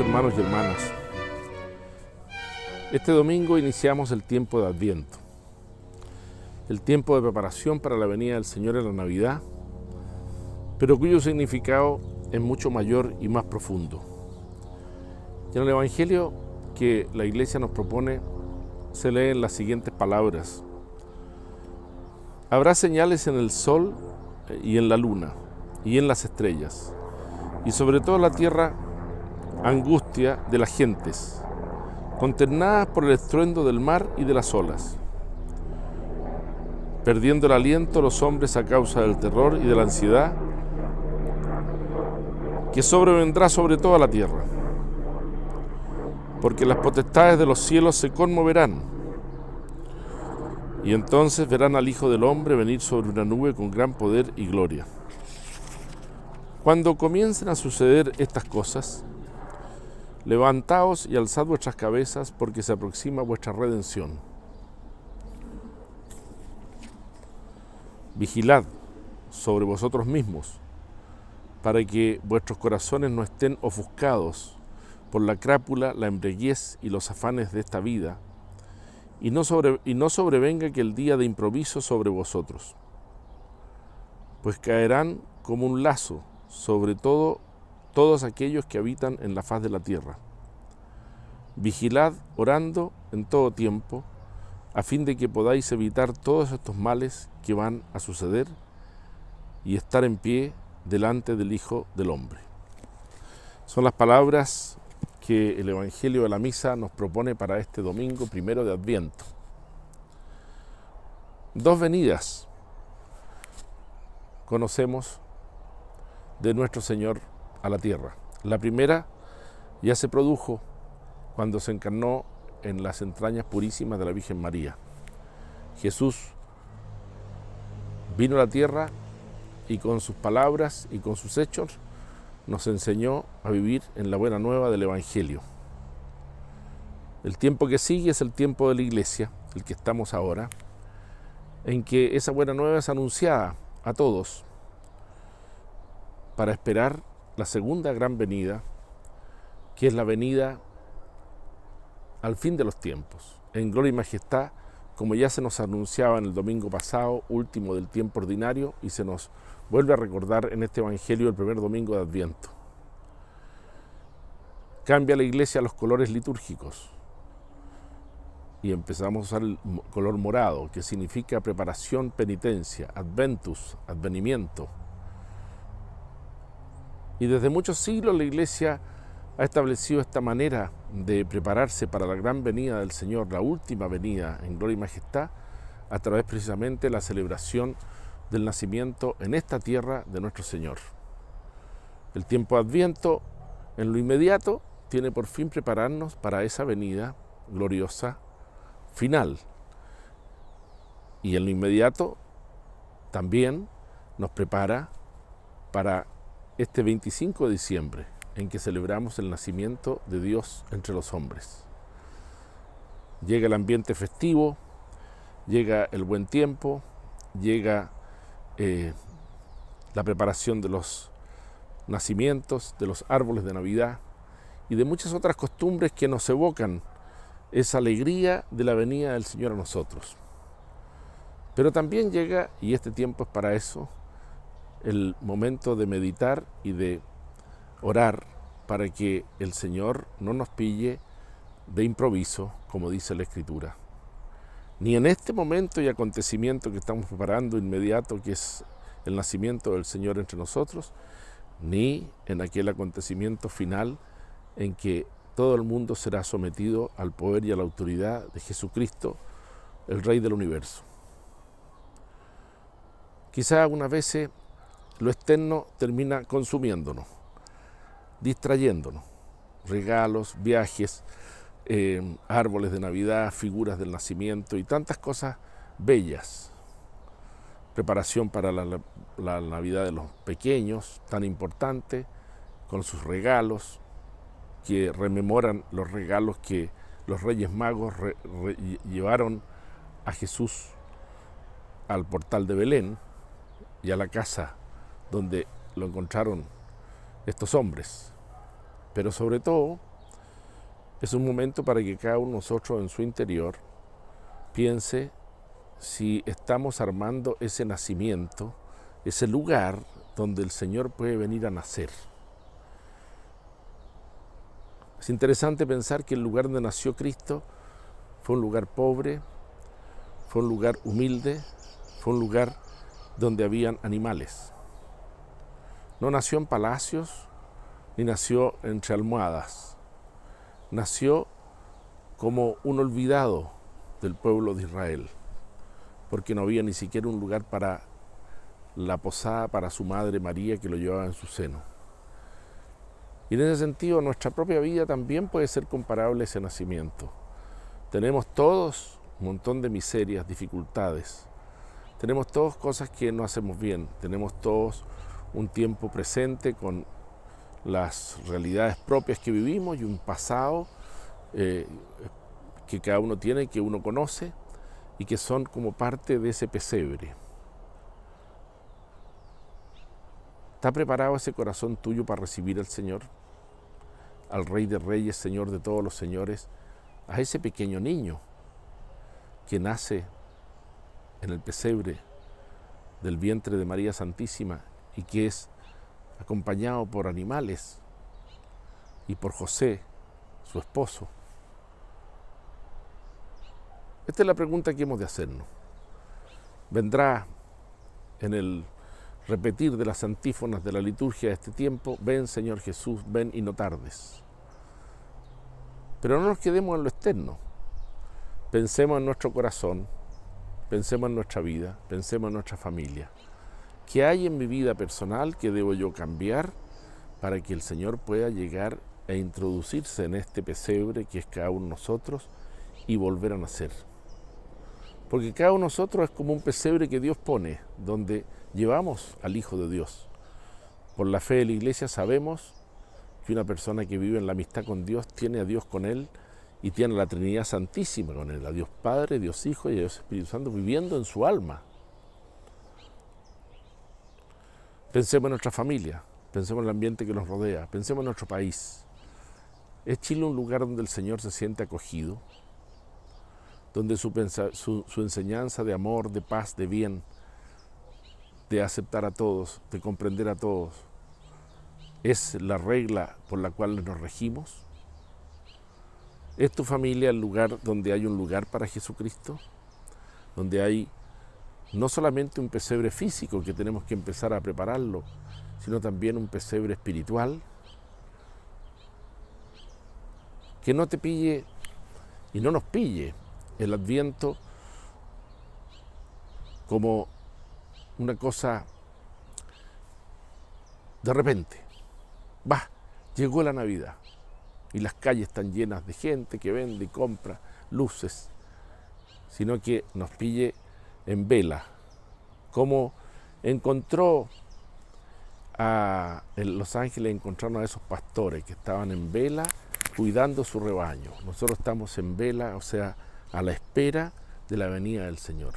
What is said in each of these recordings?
hermanos y hermanas, este domingo iniciamos el tiempo de Adviento, el tiempo de preparación para la venida del Señor en la Navidad, pero cuyo significado es mucho mayor y más profundo. en el Evangelio que la Iglesia nos propone se leen las siguientes palabras. Habrá señales en el sol eh, y en la luna y en las estrellas, y sobre todo la tierra angustia de las gentes, conternadas por el estruendo del mar y de las olas. Perdiendo el aliento los hombres a causa del terror y de la ansiedad que sobrevendrá sobre toda la tierra, porque las potestades de los cielos se conmoverán, y entonces verán al Hijo del Hombre venir sobre una nube con gran poder y gloria. Cuando comiencen a suceder estas cosas, Levantaos y alzad vuestras cabezas, porque se aproxima vuestra redención. Vigilad sobre vosotros mismos, para que vuestros corazones no estén ofuscados por la crápula, la embriaguez y los afanes de esta vida, y no, sobre, y no sobrevenga que el día de improviso sobre vosotros, pues caerán como un lazo sobre todo todos aquellos que habitan en la faz de la tierra. Vigilad orando en todo tiempo, a fin de que podáis evitar todos estos males que van a suceder y estar en pie delante del Hijo del Hombre. Son las palabras que el Evangelio de la Misa nos propone para este domingo primero de Adviento. Dos venidas conocemos de nuestro Señor a la tierra. La primera ya se produjo cuando se encarnó en las entrañas purísimas de la Virgen María. Jesús vino a la tierra y con sus palabras y con sus hechos nos enseñó a vivir en la buena nueva del Evangelio. El tiempo que sigue es el tiempo de la iglesia, el que estamos ahora, en que esa buena nueva es anunciada a todos para esperar la segunda gran venida, que es la venida al fin de los tiempos, en gloria y majestad, como ya se nos anunciaba en el domingo pasado, último del tiempo ordinario, y se nos vuelve a recordar en este Evangelio el primer domingo de Adviento. Cambia la iglesia los colores litúrgicos y empezamos a usar el color morado, que significa preparación, penitencia, adventus, advenimiento y desde muchos siglos la Iglesia ha establecido esta manera de prepararse para la gran venida del Señor, la última venida en gloria y majestad, a través precisamente de la celebración del nacimiento en esta tierra de nuestro Señor. El tiempo Adviento, en lo inmediato, tiene por fin prepararnos para esa venida gloriosa final. Y en lo inmediato también nos prepara para este 25 de diciembre, en que celebramos el nacimiento de Dios entre los hombres. Llega el ambiente festivo, llega el buen tiempo, llega eh, la preparación de los nacimientos, de los árboles de Navidad y de muchas otras costumbres que nos evocan esa alegría de la venida del Señor a nosotros. Pero también llega, y este tiempo es para eso, el momento de meditar y de orar para que el Señor no nos pille de improviso, como dice la Escritura. Ni en este momento y acontecimiento que estamos preparando inmediato, que es el nacimiento del Señor entre nosotros, ni en aquel acontecimiento final en que todo el mundo será sometido al poder y a la autoridad de Jesucristo, el Rey del universo. Quizá algunas veces lo externo termina consumiéndonos, distrayéndonos. Regalos, viajes, eh, árboles de Navidad, figuras del nacimiento y tantas cosas bellas. Preparación para la, Navidad de los pequeños, tan importante, con sus regalos, que rememoran los regalos que los Reyes Magos llevaron a Jesús al portal de Belén y a la casa donde lo encontraron estos hombres. Pero sobre todo, es un momento para que cada uno de nosotros en su interior piense si estamos armando ese nacimiento, ese lugar donde el Señor puede venir a nacer. Es interesante pensar que el lugar donde nació Cristo fue un lugar pobre, fue un lugar humilde, fue un lugar donde habían animales. No nació en palacios ni nació entre almohadas. Nació como un olvidado del pueblo de Israel, porque no había ni siquiera un lugar para la posada para su madre María que lo llevaba en su seno. Y en ese sentido, nuestra propia vida también puede ser comparable a ese nacimiento. Tenemos todos un montón de miserias, dificultades. Tenemos todos cosas que no hacemos bien. Tenemos todos un tiempo presente con las realidades propias que vivimos y un pasado eh, que cada uno tiene, que uno conoce y que son como parte de ese pesebre. ¿Está preparado ese corazón tuyo para recibir al Señor? Al Rey de Reyes, Señor de todos los señores, a ese pequeño niño que nace en el pesebre del vientre de María Santísima y que es acompañado por animales y por José, su esposo. Esta es la pregunta que hemos de hacernos. Vendrá en el repetir de las antífonas de la liturgia de este tiempo, ven Señor Jesús, ven y no tardes. Pero no nos quedemos en lo externo. Pensemos en nuestro corazón, pensemos en nuestra vida, pensemos en nuestra familia. ¿Qué hay en mi vida personal que debo yo cambiar para que el Señor pueda llegar a introducirse en este pesebre que es cada uno de nosotros y volver a nacer? Porque cada uno de nosotros es como un pesebre que Dios pone, donde llevamos al Hijo de Dios. Por la fe de la iglesia sabemos que una persona que vive en la amistad con Dios tiene a Dios con él y tiene la Trinidad Santísima con él, a Dios Padre, Dios Hijo y a Dios Espíritu Santo viviendo en su alma. Pensemos en nuestra familia, pensemos en el ambiente que nos rodea, pensemos en nuestro país. ¿Es Chile un lugar donde el Señor se siente acogido? Donde su, enseñanza de amor, de paz, de bien, de aceptar a todos, de comprender a todos, es la regla por la cual nos regimos? ¿Es tu familia el lugar donde hay un lugar para Jesucristo? ¿Donde hay no solamente un pesebre físico que tenemos que empezar a prepararlo, sino también un pesebre espiritual que no te pille y no nos pille el adviento como una cosa de repente. Va, llegó la Navidad y las calles están llenas de gente que vende y compra luces, sino que nos pille en vela, como encontró a Los Ángeles, encontraron a esos pastores que estaban en vela cuidando su rebaño. Nosotros estamos en vela, o sea, a la espera de la venida del Señor.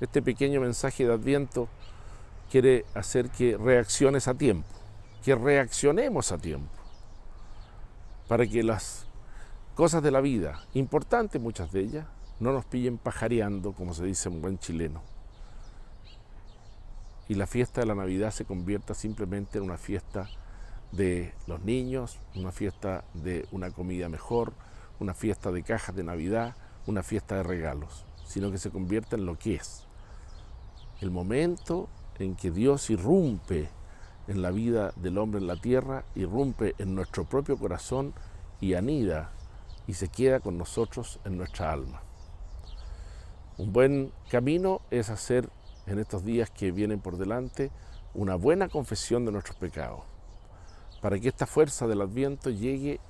Este pequeño mensaje de Adviento quiere hacer que reacciones a tiempo, que reaccionemos a tiempo, para que las cosas de la vida, importantes muchas de ellas, no nos pillen pajareando, como se dice en buen chileno. Y la fiesta de la Navidad se convierta simplemente en una fiesta de los niños, una fiesta de una comida mejor, una fiesta de cajas de Navidad, una fiesta de regalos, sino que se convierta en lo que es. El momento en que Dios irrumpe en la vida del hombre en la tierra, irrumpe en nuestro propio corazón y anida y se queda con nosotros en nuestra alma. Un buen camino es hacer en estos días que vienen por delante una buena confesión de nuestros pecados, para que esta fuerza del adviento llegue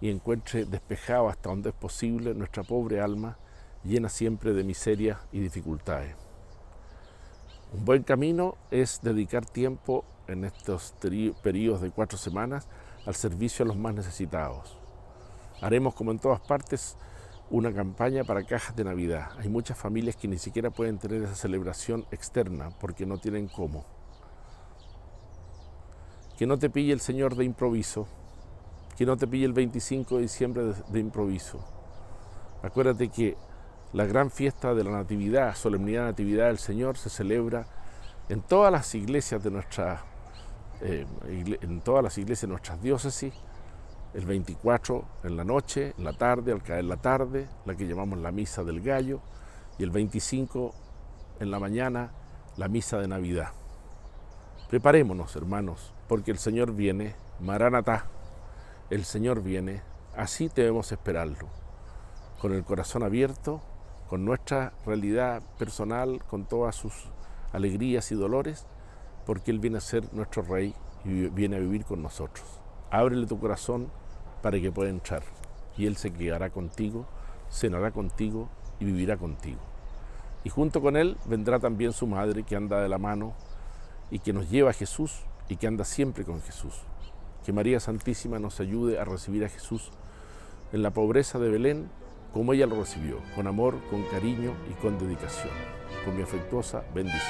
y encuentre despejado hasta donde es posible nuestra pobre alma, llena siempre de miserias y dificultades. Un buen camino es dedicar tiempo en estos periodos de cuatro semanas al servicio a los más necesitados. Haremos como en todas partes una campaña para cajas de Navidad. Hay muchas familias que ni siquiera pueden tener esa celebración externa porque no tienen cómo. Que no te pille el Señor de improviso, que no te pille el 25 de diciembre de, improviso. Acuérdate que la gran fiesta de la Natividad, solemnidad de Natividad del Señor, se celebra en todas las iglesias de nuestra, eh, en todas las iglesias de nuestras diócesis el 24 en la noche, en la tarde, al caer la tarde, la que llamamos la misa del gallo, y el 25 en la mañana, la misa de Navidad. Preparémonos, hermanos, porque el Señor viene, Maranatá, el Señor viene, así debemos esperarlo, con el corazón abierto, con nuestra realidad personal, con todas sus alegrías y dolores, porque Él viene a ser nuestro Rey y viene a vivir con nosotros ábrele tu corazón para que pueda entrar. Y Él se quedará contigo, cenará contigo y vivirá contigo. Y junto con Él vendrá también su madre que anda de la mano y que nos lleva a Jesús y que anda siempre con Jesús. Que María Santísima nos ayude a recibir a Jesús en la pobreza de Belén como ella lo recibió, con amor, con cariño y con dedicación. Con mi afectuosa bendición.